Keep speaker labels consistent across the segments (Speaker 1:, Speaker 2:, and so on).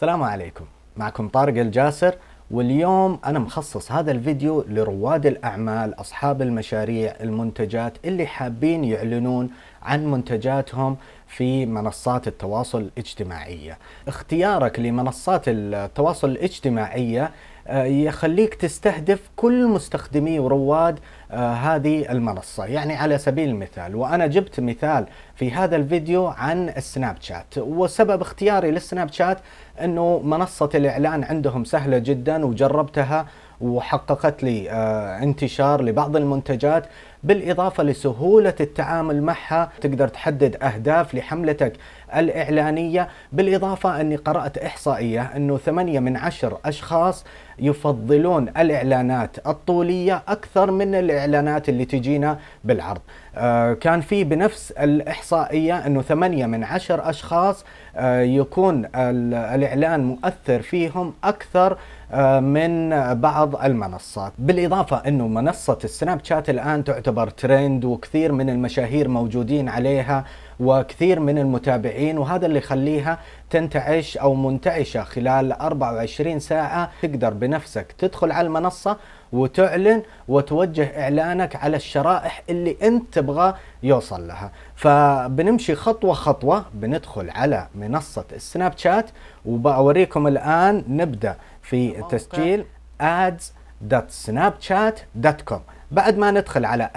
Speaker 1: السلام عليكم معكم طارق الجاسر واليوم أنا مخصص هذا الفيديو لرواد الأعمال أصحاب المشاريع المنتجات اللي حابين يعلنون عن منتجاتهم في منصات التواصل الاجتماعية اختيارك لمنصات التواصل الاجتماعية آه، يخليك تستهدف كل مستخدمي ورواد آه، هذه المنصة يعني على سبيل المثال وأنا جبت مثال في هذا الفيديو عن السناب شات وسبب اختياري للسناب شات أنه منصة الإعلان عندهم سهلة جدا وجربتها وحققت لي آه، انتشار لبعض المنتجات بالاضافه لسهوله التعامل معها تقدر تحدد اهداف لحملتك الإعلانية بالإضافة أني قرأت إحصائية أنه 8 من عشر أشخاص يفضلون الإعلانات الطولية أكثر من الإعلانات اللي تجينا بالعرض آه، كان في بنفس الإحصائية أنه 8 من عشر أشخاص آه، يكون الإعلان مؤثر فيهم أكثر آه، من بعض المنصات بالإضافة أنه منصة السناب شات الآن تعتبر ترند وكثير من المشاهير موجودين عليها وكثير من المتابعين وهذا اللي يخليها تنتعش أو منتعشة خلال 24 ساعة تقدر بنفسك تدخل على المنصة وتعلن وتوجه إعلانك على الشرائح اللي أنت تبغى يوصل لها فبنمشي خطوة خطوة بندخل على منصة السناب شات وبوريكم الآن نبدأ في تسجيل ads.snapchat.com بعد ما ندخل على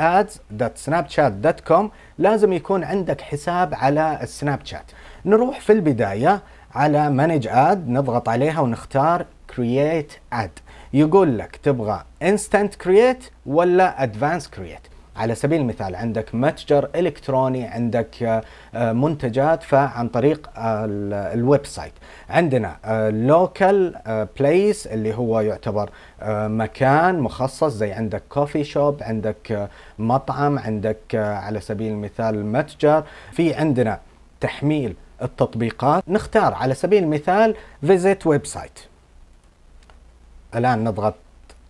Speaker 1: ads.snapchat.com لازم يكون عندك حساب على السناب شات نروح في البداية على manage اد نضغط عليها ونختار create ad يقول لك تبغى instant create ولا advanced create على سبيل المثال عندك متجر الكتروني عندك آه، منتجات فعن طريق آه، الويب سايت عندنا لوكال آه، بليس اللي هو يعتبر مكان مخصص زي عندك كوفي شوب عندك مطعم عندك على سبيل المثال متجر في عندنا تحميل التطبيقات نختار على سبيل المثال فيزيت ويب سايت الان نضغط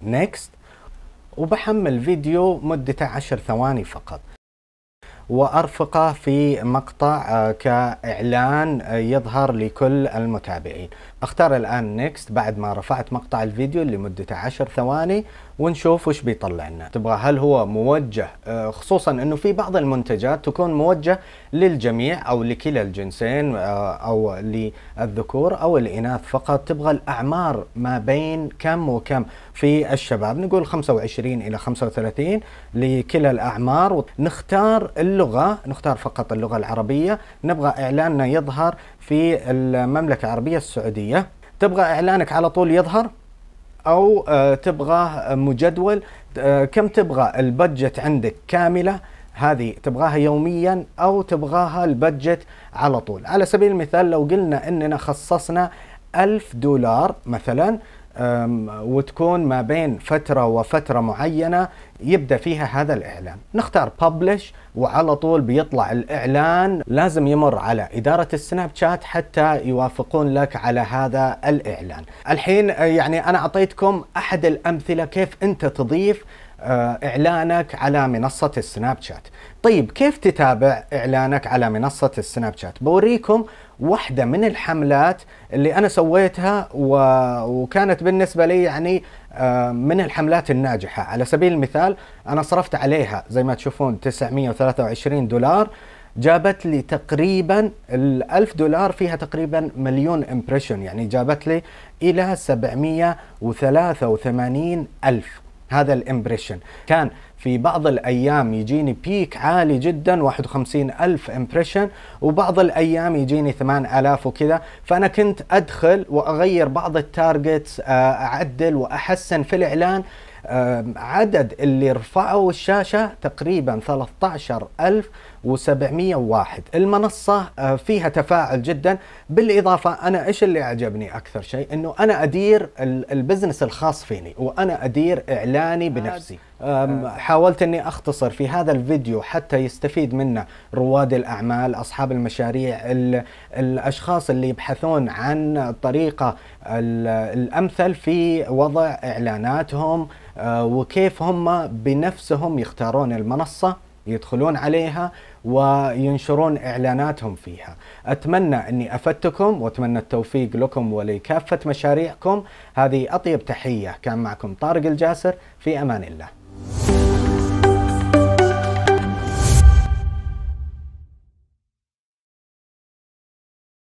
Speaker 1: نيكست وبحمل فيديو مدته 10 ثواني فقط وأرفقه في مقطع آه، كإعلان آه، يظهر لكل المتابعين اختار الآن نيكست بعد ما رفعت مقطع الفيديو اللي مدته 10 ثواني ونشوف وش بيطلع لنا تبغى هل هو موجه آه، خصوصا انه في بعض المنتجات تكون موجه للجميع او لكلا الجنسين او للذكور او الاناث فقط تبغى الاعمار ما بين كم وكم في الشباب نقول 25 الى 35 لكلا الاعمار نختار اللون اللغة نختار فقط اللغة العربية نبغى إعلاننا يظهر في المملكة العربية السعودية تبغى إعلانك على طول يظهر أو آه، تبغاه مجدول آه، كم تبغى البجت عندك كاملة هذه تبغاها يوميا أو تبغاها البجت على طول على سبيل المثال لو قلنا أننا خصصنا ألف دولار مثلا وتكون ما بين فترة وفترة معينة يبدأ فيها هذا الإعلان نختار ببلش وعلى طول بيطلع الإعلان لازم يمر على إدارة السناب شات حتى يوافقون لك على هذا الإعلان الحين أه، يعني أنا أعطيتكم أحد الأمثلة كيف أنت تضيف أه، اعلانك على منصه السناب شات طيب كيف تتابع اعلانك على منصه السناب شات بوريكم واحدة من الحملات اللي أنا سويتها و... وكانت بالنسبة لي يعني آه، من الحملات الناجحة على سبيل المثال أنا صرفت عليها زي ما تشوفون 923 دولار جابت لي تقريبا الألف 1000 دولار فيها تقريبا مليون امبريشن يعني جابت لي إلى 783 ألف هذا الامبريشن كان في بعض الأيام يجيني بيك عالي جدا 51 ألف امبريشن وبعض الأيام يجيني 8000 وكذا فأنا كنت أدخل وأغير بعض التارجتس آه، أعدل وأحسن في الإعلان عدد اللي رفعوا الشاشة تقريبا 13701 المنصة آه، فيها تفاعل جدا بالإضافة أنا إيش اللي أعجبني أكثر شيء أنه أنا أدير البزنس الخاص فيني وأنا أدير إعلاني آه، بنفسي آه. حاولت اني اختصر في هذا الفيديو حتى يستفيد منه رواد الاعمال، اصحاب المشاريع، الاشخاص اللي يبحثون عن الطريقه الامثل في وضع اعلاناتهم آه، وكيف هم بنفسهم يختارون المنصه يدخلون عليها وينشرون اعلاناتهم فيها. اتمنى اني افدتكم واتمنى التوفيق لكم ولكافه مشاريعكم. هذه اطيب تحيه كان معكم طارق الجاسر في امان الله.